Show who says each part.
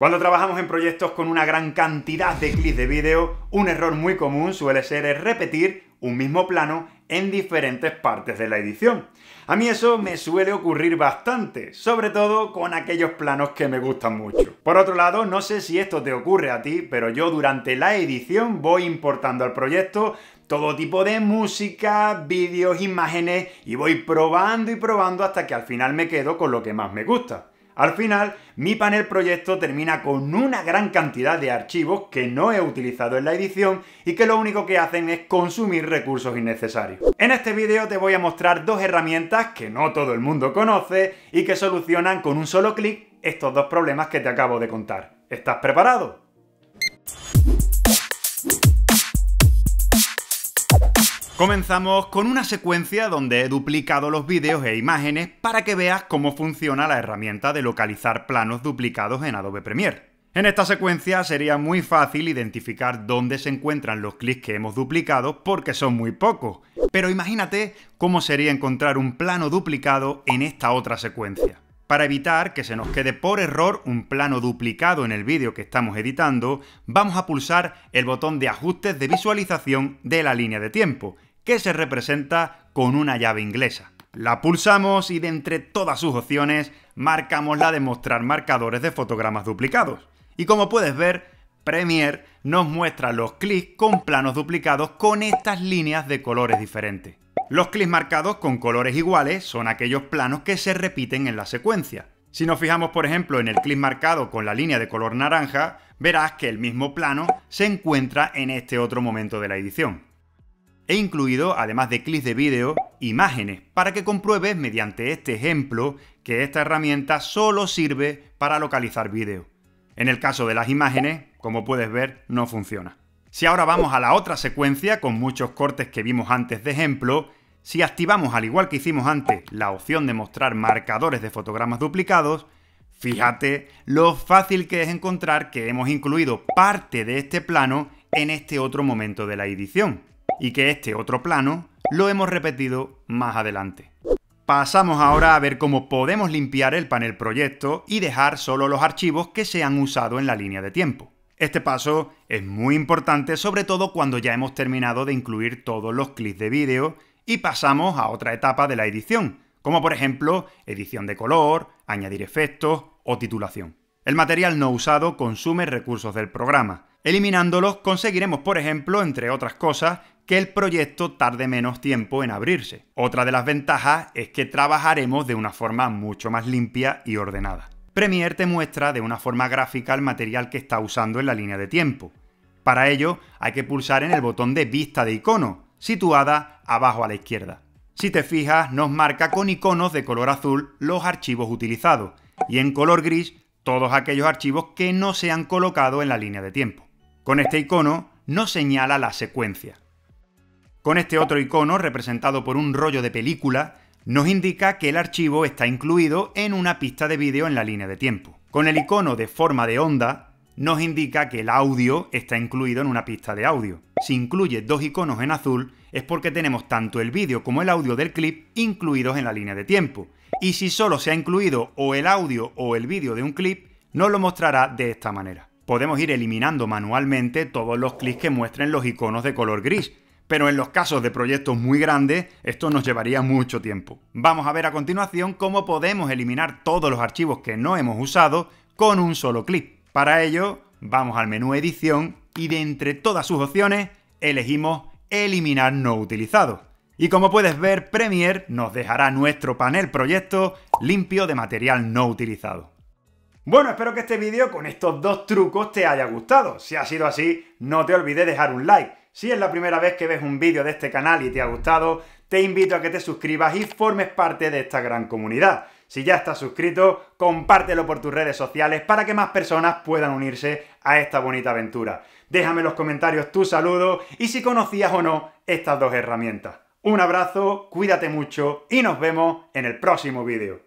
Speaker 1: Cuando trabajamos en proyectos con una gran cantidad de clips de vídeo, un error muy común suele ser repetir un mismo plano en diferentes partes de la edición. A mí eso me suele ocurrir bastante, sobre todo con aquellos planos que me gustan mucho. Por otro lado, no sé si esto te ocurre a ti, pero yo durante la edición voy importando al proyecto todo tipo de música, vídeos, imágenes y voy probando y probando hasta que al final me quedo con lo que más me gusta. Al final, mi panel proyecto termina con una gran cantidad de archivos que no he utilizado en la edición y que lo único que hacen es consumir recursos innecesarios. En este vídeo te voy a mostrar dos herramientas que no todo el mundo conoce y que solucionan con un solo clic estos dos problemas que te acabo de contar. ¿Estás preparado? Comenzamos con una secuencia donde he duplicado los vídeos e imágenes para que veas cómo funciona la herramienta de localizar planos duplicados en Adobe Premiere. En esta secuencia sería muy fácil identificar dónde se encuentran los clics que hemos duplicado porque son muy pocos, pero imagínate cómo sería encontrar un plano duplicado en esta otra secuencia. Para evitar que se nos quede por error un plano duplicado en el vídeo que estamos editando, vamos a pulsar el botón de ajustes de visualización de la línea de tiempo que se representa con una llave inglesa. La pulsamos y de entre todas sus opciones marcamos la de mostrar marcadores de fotogramas duplicados. Y como puedes ver, Premiere nos muestra los clics con planos duplicados con estas líneas de colores diferentes. Los clics marcados con colores iguales son aquellos planos que se repiten en la secuencia. Si nos fijamos por ejemplo en el clic marcado con la línea de color naranja, verás que el mismo plano se encuentra en este otro momento de la edición. He incluido, además de clips de vídeo, imágenes, para que compruebes mediante este ejemplo que esta herramienta solo sirve para localizar vídeo. En el caso de las imágenes, como puedes ver, no funciona. Si ahora vamos a la otra secuencia, con muchos cortes que vimos antes de ejemplo, si activamos, al igual que hicimos antes, la opción de mostrar marcadores de fotogramas duplicados, fíjate lo fácil que es encontrar que hemos incluido parte de este plano en este otro momento de la edición y que este otro plano lo hemos repetido más adelante. Pasamos ahora a ver cómo podemos limpiar el panel proyecto y dejar solo los archivos que se han usado en la línea de tiempo. Este paso es muy importante sobre todo cuando ya hemos terminado de incluir todos los clips de vídeo y pasamos a otra etapa de la edición, como por ejemplo edición de color, añadir efectos o titulación. El material no usado consume recursos del programa, Eliminándolos conseguiremos, por ejemplo, entre otras cosas, que el proyecto tarde menos tiempo en abrirse. Otra de las ventajas es que trabajaremos de una forma mucho más limpia y ordenada. Premiere te muestra de una forma gráfica el material que está usando en la línea de tiempo. Para ello, hay que pulsar en el botón de vista de icono, situada abajo a la izquierda. Si te fijas, nos marca con iconos de color azul los archivos utilizados y en color gris todos aquellos archivos que no se han colocado en la línea de tiempo. Con este icono nos señala la secuencia. Con este otro icono, representado por un rollo de película, nos indica que el archivo está incluido en una pista de vídeo en la línea de tiempo. Con el icono de forma de onda, nos indica que el audio está incluido en una pista de audio. Si incluye dos iconos en azul, es porque tenemos tanto el vídeo como el audio del clip incluidos en la línea de tiempo. Y si solo se ha incluido o el audio o el vídeo de un clip, nos lo mostrará de esta manera podemos ir eliminando manualmente todos los clics que muestren los iconos de color gris, pero en los casos de proyectos muy grandes esto nos llevaría mucho tiempo. Vamos a ver a continuación cómo podemos eliminar todos los archivos que no hemos usado con un solo clic. Para ello, vamos al menú edición y de entre todas sus opciones elegimos eliminar no utilizado. Y como puedes ver, Premiere nos dejará nuestro panel proyecto limpio de material no utilizado. Bueno, espero que este vídeo con estos dos trucos te haya gustado. Si ha sido así, no te olvides dejar un like. Si es la primera vez que ves un vídeo de este canal y te ha gustado, te invito a que te suscribas y formes parte de esta gran comunidad. Si ya estás suscrito, compártelo por tus redes sociales para que más personas puedan unirse a esta bonita aventura. Déjame en los comentarios tu saludo y si conocías o no estas dos herramientas. Un abrazo, cuídate mucho y nos vemos en el próximo vídeo.